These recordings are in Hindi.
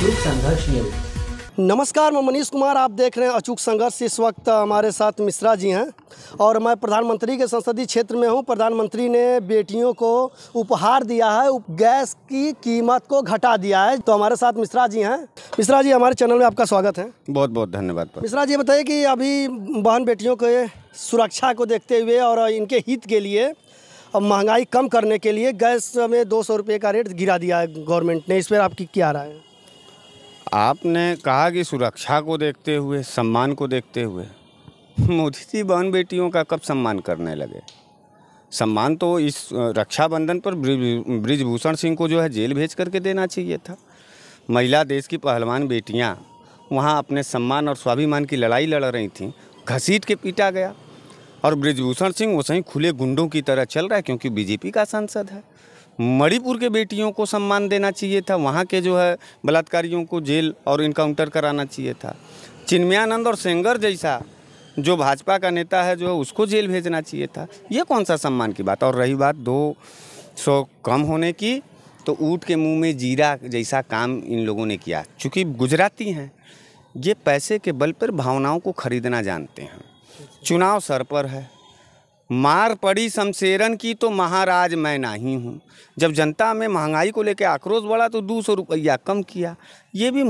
अचूक संघर्ष न्यूज नमस्कार मैं मनीष कुमार आप देख रहे हैं अचूक संघर्ष इस वक्त हमारे साथ मिश्रा जी हैं और मैं प्रधानमंत्री के संसदीय क्षेत्र में हूं प्रधानमंत्री ने बेटियों को उपहार दिया है गैस की कीमत को घटा दिया है तो हमारे साथ मिश्रा जी हैं मिश्रा जी हमारे चैनल में आपका स्वागत है बहुत बहुत धन्यवाद मिश्रा जी बताइए कि अभी बहन बेटियों के सुरक्षा को देखते हुए और इनके हित के लिए अब महंगाई कम करने के लिए गैस में दो सौ रुपये का रेट गिरा दिया है गवर्नमेंट ने इस पर आपकी क्या राय है आपने कहा कि सुरक्षा को देखते हुए सम्मान को देखते हुए मोदी जी बहन बेटियों का कब सम्मान करने लगे सम्मान तो इस रक्षाबंधन पर ब्रिजभूषण सिंह को जो है जेल भेज करके देना चाहिए था महिला देश की पहलवान बेटियां वहां अपने सम्मान और स्वाभिमान की लड़ाई लड़ रही थीं घसीट के पीटा गया और ब्रिजभूषण सिंह वो सही खुले गुंडों की तरह चल रहा है क्योंकि बीजेपी का सांसद है मणिपुर के बेटियों को सम्मान देना चाहिए था वहाँ के जो है बलात्कारियों को जेल और इनकाउंटर कराना चाहिए था चिन्मयानंद और सेंगर जैसा जो भाजपा का नेता है जो है उसको जेल भेजना चाहिए था ये कौन सा सम्मान की बात और रही बात दो सौ कम होने की तो ऊँट के मुंह में जीरा जैसा काम इन लोगों ने किया चूँकि गुजराती हैं ये पैसे के बल पर भावनाओं को खरीदना जानते हैं चुनाव सर पर है मार पड़ी शमशेरन की तो महाराज मैं नहीं हूँ जब जनता में महंगाई को लेकर आक्रोश बढ़ा तो दो सौ रुपया कम किया ये भी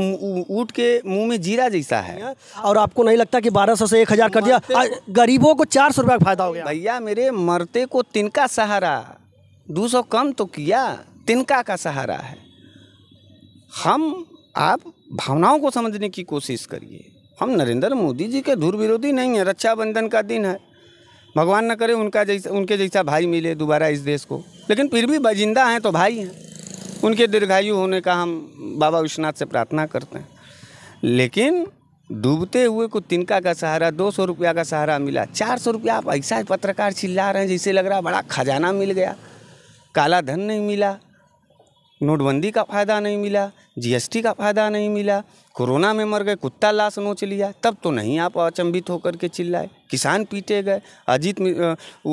ऊँट के मुंह में जीरा जैसा है और आपको नहीं लगता कि बारह सौ से एक हज़ार कर दिया गरीबों को चार सौ रुपये का फायदा हो गया भैया मेरे मरते को तिनका सहारा दो सौ कम तो किया तिनका का सहारा है हम आप भावनाओं को समझने की कोशिश करिए हम नरेंद्र मोदी जी के धुर विरोधी नहीं हैं रक्षाबंधन का दिन है भगवान न करे उनका जैसा उनके जैसा भाई मिले दोबारा इस देश को लेकिन फिर भी जिंदा हैं तो भाई हैं उनके दीर्घायु होने का हम बाबा विश्वनाथ से प्रार्थना करते हैं लेकिन डूबते हुए को तिनका का सहारा दो सौ रुपया का सहारा मिला चार सौ रुपया आप ऐसा पत्रकार चिल्ला रहे हैं जैसे लग रहा बड़ा खजाना मिल गया काला धन नहीं मिला नोटबंदी का फ़ायदा नहीं मिला जीएसटी का फ़ायदा नहीं मिला कोरोना में मर गए कुत्ता लाश नोच लिया तब तो नहीं आप अचंभित होकर के चिल्लाए किसान पीटे गए अजीत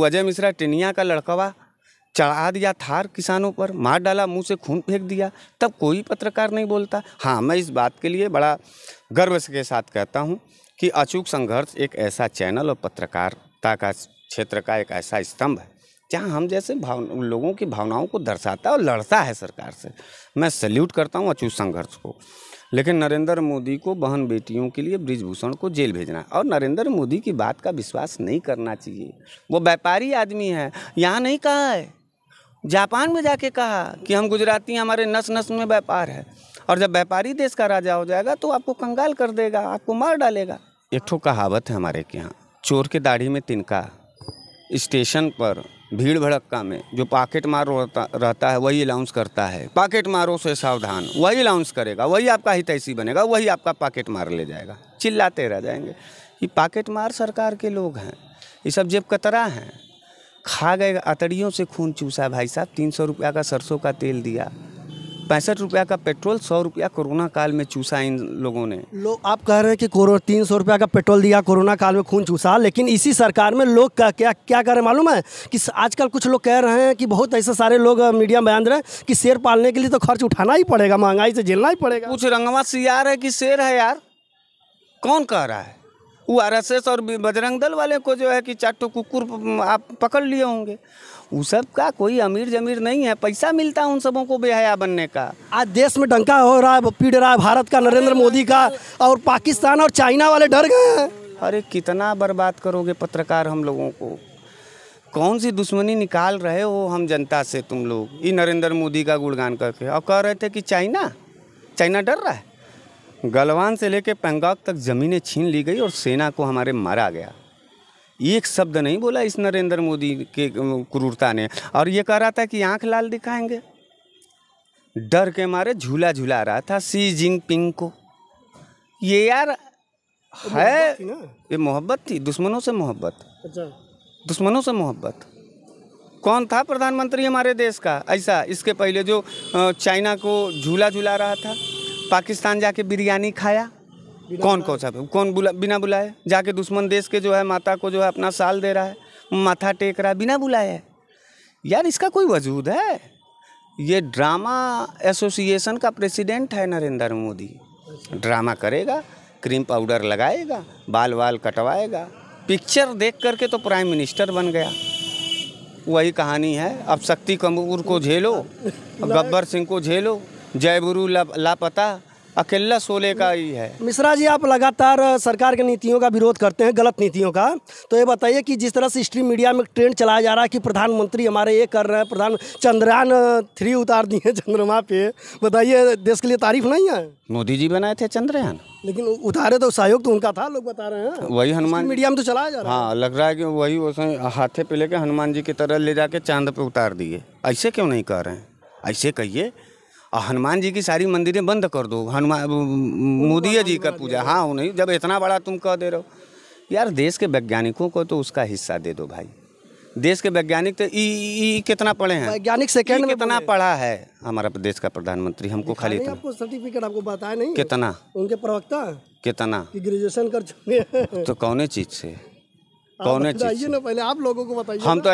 अजय मिश्रा टेनिया का लड़कवा चढ़ा दिया थार किसानों पर मार डाला मुंह से खून फेंक दिया तब कोई पत्रकार नहीं बोलता हाँ मैं इस बात के लिए बड़ा गर्व के साथ कहता हूँ कि अचूक संघर्ष एक ऐसा चैनल और पत्रकारिता का क्षेत्र का एक ऐसा स्तंभ है जहाँ हम जैसे भाव लोगों की भावनाओं को दर्शाता है और लड़ता है सरकार से मैं सल्यूट करता हूँ अचूत संघर्ष को लेकिन नरेंद्र मोदी को बहन बेटियों के लिए ब्रिजभूषण को जेल भेजना है और नरेंद्र मोदी की बात का विश्वास नहीं करना चाहिए वो व्यापारी आदमी है यहाँ नहीं कहा है जापान में जाके कहा कि हम गुजराती हैं हमारे नस नस में व्यापार है और जब व्यापारी देश का राजा हो जाएगा तो आपको कंगाल कर देगा आपको मार डालेगा एक ठो कहावत है हमारे के यहाँ चोर के दाढ़ी में तिनका स्टेशन पर भीड़ भड़क्का में जो पाकेट मार रहता है वही अलाउंस करता है पाकेट मारों से सावधान वही अलाउंस करेगा वही आपका हितैषी बनेगा वही आपका पाकेट मार ले जाएगा चिल्लाते रह जाएंगे ये पाकेट मार सरकार के लोग हैं ये सब जेब कतरा हैं खा गए अतड़ियों से खून चूसा भाई साहब तीन सौ रुपया का सरसों का तेल दिया पैंसठ रुपया का पेट्रोल सौ रुपया कोरोना काल में चूसा इन लोगों ने लोग आप कह रहे हैं कि कोरो तीन सौ रुपया का पेट्रोल दिया कोरोना काल में खून चूसा लेकिन इसी सरकार में लोग का क्या क्या कह रहे हैं मालूम है कि आजकल कुछ लोग कह रहे हैं कि बहुत ऐसे सारे लोग मीडिया में बयान रहे हैं कि शेर पालने के लिए तो खर्च उठाना ही पड़ेगा महंगाई से झेलना ही पड़ेगा कुछ रंगवा सियार है कि शेर है यार कौन कह रहा है वो आर और बजरंग दल वाले को जो है कि चार कुकुर आप पकड़ लिए होंगे उस सब का कोई अमीर जमीर नहीं है पैसा मिलता है उन सबों को बेहया बनने का आज देश में डंका हो रहा है पीड़ रहा है भारत का नरेंद्र मोदी का और पाकिस्तान और चाइना वाले डर गए हैं अरे कितना बर्बाद करोगे पत्रकार हम लोगों को कौन सी दुश्मनी निकाल रहे हो हम जनता से तुम लोग ये नरेंद्र मोदी का गुणगान करके और कह रहे थे कि चाइना चाइना डर रहा है गलवान से लेके पैंगॉक तक ज़मीनें छीन ली गई और सेना को हमारे मारा गया एक शब्द नहीं बोला इस नरेंद्र मोदी के क्रूरता ने और ये कह रहा था कि आँख लाल दिखाएंगे डर के मारे झूला झूला रहा था सी जिनपिंग को ये यार है ये मोहब्बत थी दुश्मनों से मोहब्बत अच्छा। दुश्मनों से मोहब्बत कौन था प्रधानमंत्री हमारे देश का ऐसा इसके पहले जो चाइना को झूला झूला रहा था पाकिस्तान जाके बिरयानी खाया कौन कौन सा कौन बुला बिना बुलाए जाके दुश्मन देश के जो है माता को जो है अपना साल दे रहा है माथा टेक रहा है बिना बुलाए यार इसका कोई वजूद है ये ड्रामा एसोसिएशन का प्रेसिडेंट है नरेंद्र मोदी ड्रामा करेगा क्रीम पाउडर लगाएगा बाल बाल कटवाएगा पिक्चर देख करके तो प्राइम मिनिस्टर बन गया वही कहानी है अब शक्ति कपूर को झेलो गब्बर सिंह को झेलो जयबुरू लापता अकेला सोले का ही है मिश्रा जी आप लगातार सरकार की नीतियों का विरोध करते हैं गलत नीतियों का तो ये बताइए कि जिस तरह से स्ट्रीम मीडिया में ट्रेंड चलाया जा रहा है कि प्रधानमंत्री हमारे ये कर रहे हैं प्रधान चंद्रयान थ्री उतार दिए चंद्रमा पे बताइए देश के लिए तारीफ नहीं है मोदी जी बनाए थे चंद्रयान लेकिन उतारे तो सहयोग तो उनका था लोग बता रहे हैं वही हनुमान मीडिया में तो चलाया जा रहा है हाँ लग रहा है कि वही हाथे पे लेके हनुमान जी की तरह ले जाके चांद पे उतार दिए ऐसे क्यों नहीं कर रहे हैं ऐसे कहिए और हनुमान जी की सारी मंदिरें बंद कर दो हनुमान मोदी जी का पूजा हाँ नहीं जब इतना बड़ा तुम कह दे रहे हो यार देश के वैज्ञानिकों को तो उसका हिस्सा दे दो भाई देश के वैज्ञानिक तो ई कितना पढ़े हैं वैज्ञानिक सेकेंड में कितना पढ़ा है हमारा देश का प्रधानमंत्री हमको खाली इतना आपको सर्टिफिकेट आपको बताया नहीं कितना उनके प्रवक्ता कितना ग्रेजुएशन कर चुके तो कौन चीज से कौन चीज ना पहले आप लोगों को बताइए हम तो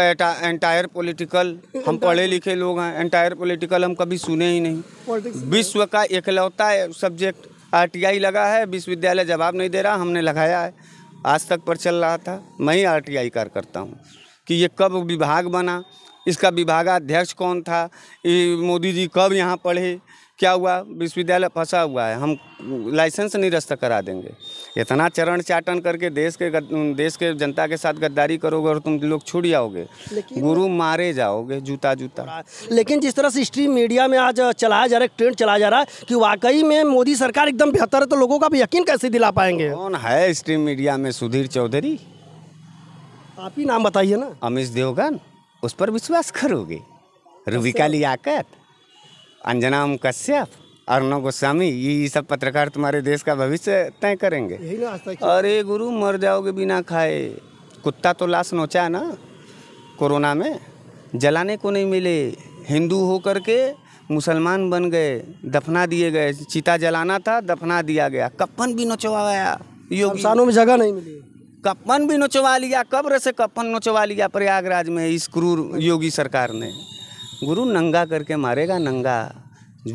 एंटायर पॉलिटिकल हम पढ़े लिखे लोग हैं एंटायर पॉलिटिकल हम कभी सुने ही नहीं विश्व का एकलौता सब्जेक्ट आरटीआई लगा है विश्वविद्यालय जवाब नहीं दे रहा हमने लगाया है आज तक पर चल रहा था मैं ही आर टी करता हूँ कि ये कब विभाग बना इसका विभागाध्यक्ष कौन था मोदी जी कब यहाँ पढ़े क्या हुआ विश्वविद्यालय फंसा हुआ है हम लाइसेंस निरस्त करा देंगे इतना चरण चाटन करके देश के देश के जनता के साथ गद्दारी करोगे और तुम लोग छूट जाओगे गुरु मारे जाओगे जूता जूता लेकिन जिस तरह से स्ट्रीम मीडिया में आज चलाया जा रहा है ट्रेंड चलाया जा रहा है कि वाकई में मोदी सरकार एकदम बेहतर है तो लोगों का भी यकीन कैसे दिला पाएंगे कौन है स्ट्रीम मीडिया में सुधीर चौधरी आप ही नाम बताइए ना अमित देवगन उस पर विश्वास करोगे रूबिका अच्छा। लियाकत अंजना कश्यप अर्णव गोस्वामी ये सब पत्रकार तुम्हारे देश का भविष्य तय करेंगे अरे गुरु मर जाओगे बिना खाए कुत्ता तो लाश नोचा ना कोरोना में जलाने को नहीं मिले हिंदू हो कर के मुसलमान बन गए दफना दिए गए चिता जलाना था दफना दिया गया कपन भी नोचवा गया में जगह नहीं मिली कपन भी नोचवा लिया कब्र से कपन नोचवा लिया प्रयागराज में इस क्रूर योगी सरकार ने गुरु नंगा करके मारेगा नंगा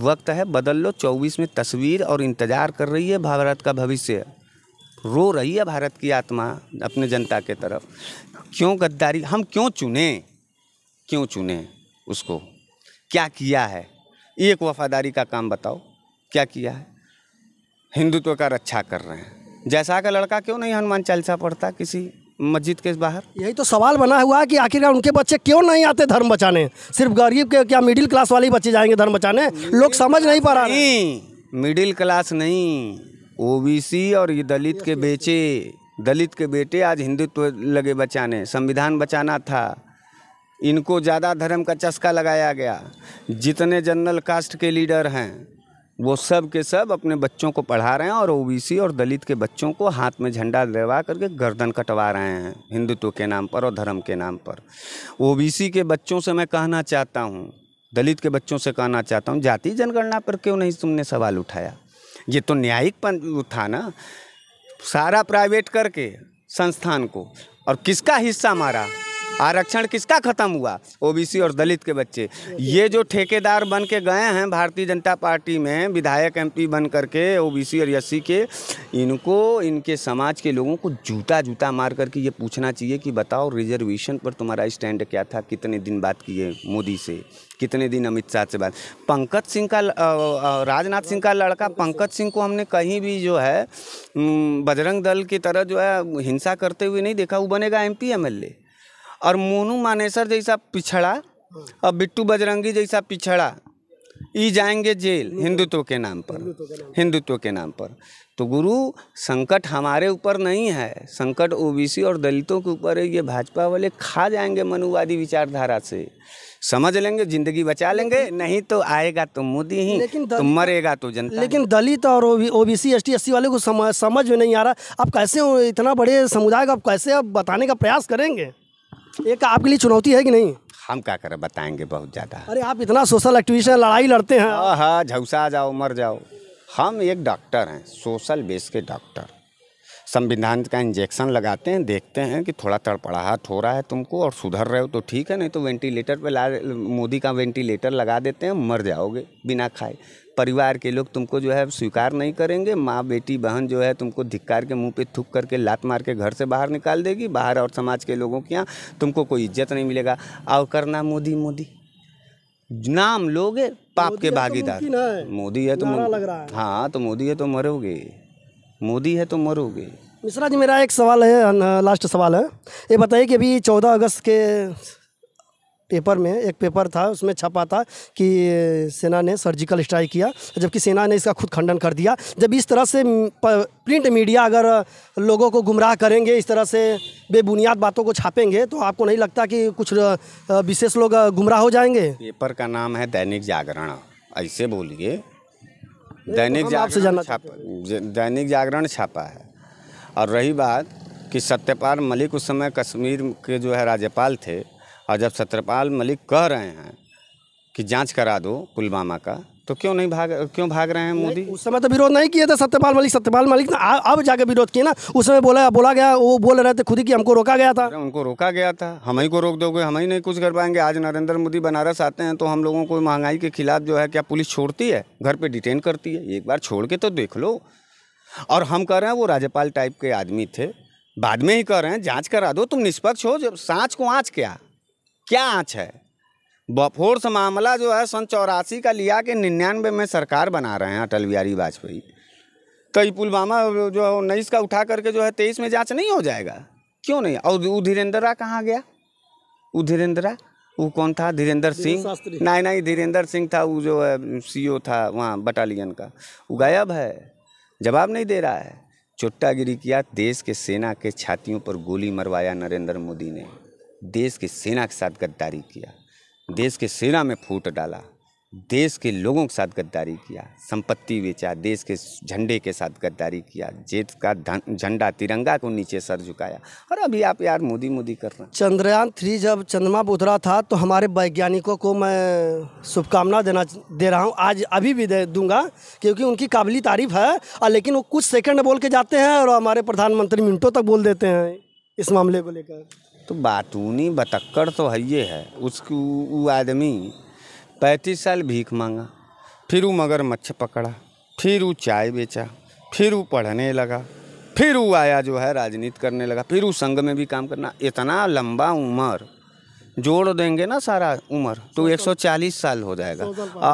वक्त है बदल लो चौबीस में तस्वीर और इंतज़ार कर रही है भारत का भविष्य रो रही है भारत की आत्मा अपने जनता के तरफ क्यों गद्दारी हम क्यों चुने क्यों चुने उसको क्या किया है एक वफादारी का काम बताओ क्या किया है हिंदुत्व का रक्षा कर रहे हैं जैसा का लड़का क्यों नहीं हनुमान चालीसा पढ़ता किसी मस्जिद के बाहर यही तो सवाल बना हुआ है कि आखिरकार उनके बच्चे क्यों नहीं आते धर्म बचाने सिर्फ गरीब के क्या मिडिल क्लास वाले बच्चे जाएंगे धर्म बचाने लोग समझ नहीं पा रहा नहीं मिडिल क्लास नहीं ओबीसी और ये दलित के बेचे दलित के बेटे आज हिंदुत्व लगे बचाने संविधान बचाना था इनको ज़्यादा धर्म का चस्का लगाया गया जितने जनरल कास्ट के लीडर हैं वो सब के सब अपने बच्चों को पढ़ा रहे हैं और ओबीसी और दलित के बच्चों को हाथ में झंडा दिलवा करके गर्दन कटवा रहे हैं हिंदुत्व के नाम पर और धर्म के नाम पर ओबीसी के बच्चों से मैं कहना चाहता हूँ दलित के बच्चों से कहना चाहता हूँ जाति जनगणना पर क्यों नहीं तुमने सवाल उठाया ये तो न्यायिक था ना सारा प्राइवेट करके संस्थान को और किसका हिस्सा मारा आरक्षण किसका ख़त्म हुआ ओबीसी और दलित के बच्चे ये जो ठेकेदार बन के गए हैं भारतीय जनता पार्टी में विधायक एमपी बन करके ओबीसी और एस के इनको इनके समाज के लोगों को जूता जूता मार करके ये पूछना चाहिए कि बताओ रिजर्वेशन पर तुम्हारा स्टैंड क्या था कितने दिन बात किए मोदी से कितने दिन अमित शाह से बात पंकज सिंह का राजनाथ सिंह का लड़का पंकज सिंह को हमने कहीं भी जो है बजरंग दल की तरह जो है हिंसा करते हुए नहीं देखा वो बनेगा M P M L A और मोनू मानेसर जैसा पिछड़ा और बिट्टू बजरंगी जैसा पिछड़ा ये जाएंगे जेल हिंदुत्व के नाम पर हिंदुत्व के नाम पर तो गुरु संकट हमारे ऊपर नहीं है संकट ओबीसी और दलितों के ऊपर है ये भाजपा वाले खा जाएंगे मनुवादी विचारधारा से समझ लेंगे जिंदगी बचा लेंगे नहीं तो आएगा तो मोदी ही लेकिन तो मरेगा तो जनता लेकिन दलित और ओबीसी एस टी एस वाले को समझ में नहीं आ रहा आप कैसे इतना बड़े समुदाय का आप कैसे आप बताने का प्रयास करेंगे एक आपके लिए चुनौती है कि नहीं हम क्या करें बताएंगे बहुत ज़्यादा अरे आप इतना सोशल एक्टिविस्ट हैं लड़ाई लड़ते हैं हाँ, हाँ झौसा जाओ मर जाओ हम एक डॉक्टर हैं सोशल बेस के डॉक्टर संविधान का इंजेक्शन लगाते हैं देखते हैं कि थोड़ा तड़पड़ाहट हो रहा है तुमको और सुधर रहे हो तो ठीक है नहीं तो वेंटिलेटर पे ला मोदी का वेंटिलेटर लगा देते हैं मर जाओगे बिना खाए परिवार के लोग तुमको जो है स्वीकार नहीं करेंगे माँ बेटी बहन जो है तुमको धिक्कार के मुंह पे थूक करके लात मार के घर से बाहर निकाल देगी बाहर और समाज के लोगों के यहाँ तुमको कोई इज्जत नहीं मिलेगा और करना मोदी मोदी नाम लोगे पाप के तो भागीदार मोदी है तो हाँ तो मोदी है तो मरोगे मोदी है तो मरोगे मिश्रा जी मेरा एक सवाल है लास्ट सवाल है ये बताइए कि अभी चौदह अगस्त के पेपर में एक पेपर था उसमें छपा था कि सेना ने सर्जिकल स्ट्राइक किया जबकि सेना ने इसका खुद खंडन कर दिया जब इस तरह से प्रिंट मीडिया अगर लोगों को गुमराह करेंगे इस तरह से बेबुनियाद बातों को छापेंगे तो आपको नहीं लगता कि कुछ विशेष लोग गुमराह हो जाएंगे पेपर का नाम है दैनिक जागरण ऐसे बोलिए दैनिक जागरण छापा दैनिक जागरण छापा है और रही बात कि सत्यपाल मलिक उस समय कश्मीर के जो है राज्यपाल थे और जब सत्यपाल मलिक कह रहे हैं कि जांच करा दो पुलवामा का तो क्यों नहीं भाग क्यों भाग रहे हैं मोदी उस समय तो विरोध नहीं किए थे सत्यपाल मलिक सत्यपाल मलिक ने अब जाके विरोध किए ना उस समय बोला बोला गया वो बोल रहे थे खुद ही कि हमको रोका गया था उनको रोका गया था हम ही को रोक दोगे हम ही नहीं कुछ कर पाएंगे आज नरेंद्र मोदी बनारस आते हैं तो हम लोगों को महंगाई के खिलाफ जो है क्या पुलिस छोड़ती है घर पर डिटेन करती है एक बार छोड़ के तो देख लो और हम कह रहे हैं वो राज्यपाल टाइप के आदमी थे बाद में ही कह रहे हैं जांच करा दो तुम निष्पक्ष हो जब सांच को आँच क्या क्या आँच है बफोर्स मामला जो है सन चौरासी का लिया के निन्यानवे में सरकार बना रहे हैं अटल बिहारी वाजपेयी कई पुलवामा जो है उन्नीस का उठा करके जो है तेईस में जांच नहीं हो जाएगा क्यों नहीं और वो धीरेन्द्रा कहाँ गया वो धीरेन्द्रा वो कौन था धीरेन्द्र सिंह नहीं नहीं धीरेन्द्र सिंह था वो जो है सी था वहाँ बटालियन का वो गायब है जवाब नहीं दे रहा है चुट्टागिरी किया देश के सेना के छातियों पर गोली मरवाया नरेंद्र मोदी ने देश की सेना के साथ गद्दारी किया देश के सेना में फूट डाला देश के लोगों के साथ गद्दारी किया संपत्ति बेचा देश के झंडे के साथ गद्दारी किया जेट का झंडा तिरंगा को नीचे सर झुकाया और अभी आप यार मोदी मोदी कर रहे हैं चंद्रयान थ्री जब चंद्रमा पर उतरा था तो हमारे वैज्ञानिकों को मैं शुभकामना देना दे रहा हूँ आज अभी भी दे दूंगा क्योंकि उनकी काबिली तारीफ है और लेकिन वो कुछ सेकंड बोल के जाते हैं और हमारे प्रधानमंत्री मिनटों तक बोल देते हैं इस मामले को लेकर तो बातूनी बतक्कड़ तो है ये है उसकी वो आदमी पैंतीस साल भीख मांगा फिर वो मगर मच्छ पकड़ा फिर वो चाय बेचा फिर वो पढ़ने लगा फिर वो आया जो है राजनीति करने लगा फिर वो संघ में भी काम करना इतना लंबा उम्र जोड़ देंगे ना सारा उम्र तो 140 साल हो जाएगा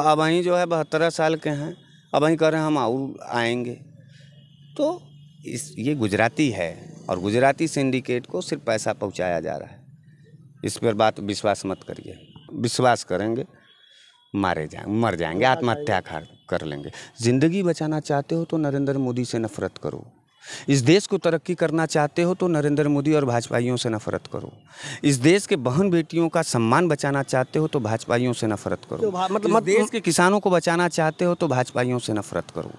अब वहीं जो है बहत्तर साल के हैं अब वहीं कह रहे हैं हम और आएंगे तो इस ये गुजराती है और गुजराती सिंडिकेट को सिर्फ पैसा पहुंचाया जा रहा है इस पर बात विश्वास मत करिए विश्वास करेंगे मारे जाएंगे मर जाएंगे आत्महत्या कर कर लेंगे ज़िंदगी बचाना चाहते हो तो नरेंद्र मोदी से नफरत करो इस देश को तरक्की करना चाहते हो तो नरेंद्र मोदी और भाजपाइयों से नफरत करो इस देश के बहन बेटियों का सम्मान बचाना चाहते हो तो भाजपाइयों से नफरत करो मतलब मत, देश के किसानों को बचाना चाहते हो तो भाजपाइयों से नफरत करो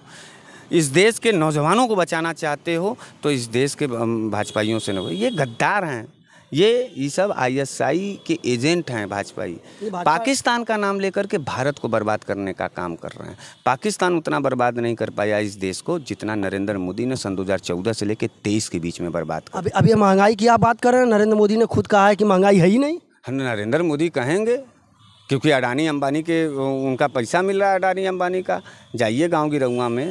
इस देश के नौजवानों को बचाना चाहते हो तो इस देश के भाजपाइयों से नफरत ये गद्दार हैं ये ये सब आईएसआई के एजेंट हैं भाजपाई पाकिस्तान का नाम लेकर के भारत को बर्बाद करने का काम कर रहे हैं पाकिस्तान उतना बर्बाद नहीं कर पाया इस देश को जितना नरेंद्र मोदी ने सन 2014 से लेकर तेईस के बीच में बर्बाद कर अभी अभी महंगाई की आप बात कर रहे हैं नरेंद्र मोदी ने खुद कहा है कि महंगाई है ही नहीं हम नरेंद्र मोदी कहेंगे क्योंकि अडानी अंबानी के उनका पैसा मिल रहा है अडानी अंबानी का जाइए गाँव गिरौआ में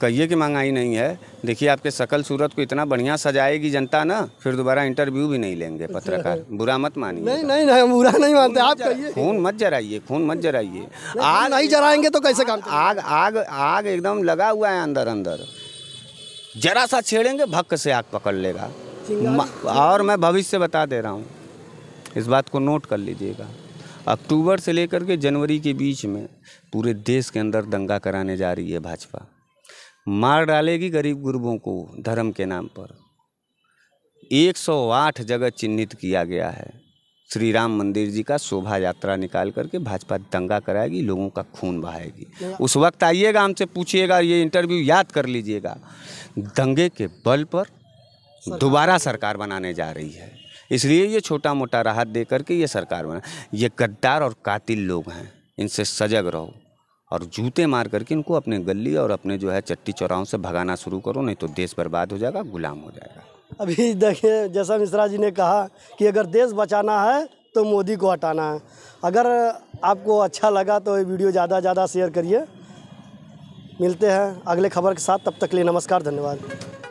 कहिए कि महंगाई नहीं है देखिए आपके सकल सूरत को इतना बढ़िया सजाएगी जनता ना फिर दोबारा इंटरव्यू भी नहीं लेंगे पत्रकार बुरा मत मानिए नहीं नहीं नहीं बुरा नहीं मानते आप कहिए खून मत जराइए खून मत जराइए आग नहीं जराएंगे तो कैसे काम आग आग आग एकदम लगा हुआ है अंदर अंदर जरा सा छेड़ेंगे भक्क से आग पकड़ लेगा और मैं भविष्य बता दे रहा हूँ इस बात को नोट कर लीजिएगा अक्टूबर से लेकर के जनवरी के बीच में पूरे देश के अंदर दंगा कराने जा रही है भाजपा मार डालेगी गरीब गुरबों को धर्म के नाम पर 108 जगह चिन्हित किया गया है श्री राम मंदिर जी का शोभा यात्रा निकाल करके भाजपा दंगा कराएगी लोगों का खून बहाएगी उस वक्त आइएगा हमसे पूछिएगा ये इंटरव्यू याद कर लीजिएगा दंगे के बल पर दोबारा सरकार बनाने जा रही है इसलिए ये छोटा मोटा राहत दे करके ये सरकार बना ये गद्दार और कातिल लोग हैं इनसे सजग रहो और जूते मार करके इनको अपने गली और अपने जो है चट्टी चौराहों से भगाना शुरू करो नहीं तो देश बर्बाद हो जाएगा गुलाम हो जाएगा अभी देखिए जैसा मिश्रा जी ने कहा कि अगर देश बचाना है तो मोदी को हटाना है अगर आपको अच्छा लगा तो ये वीडियो ज़्यादा ज़्यादा शेयर करिए मिलते हैं अगले खबर के साथ तब तक लिए नमस्कार धन्यवाद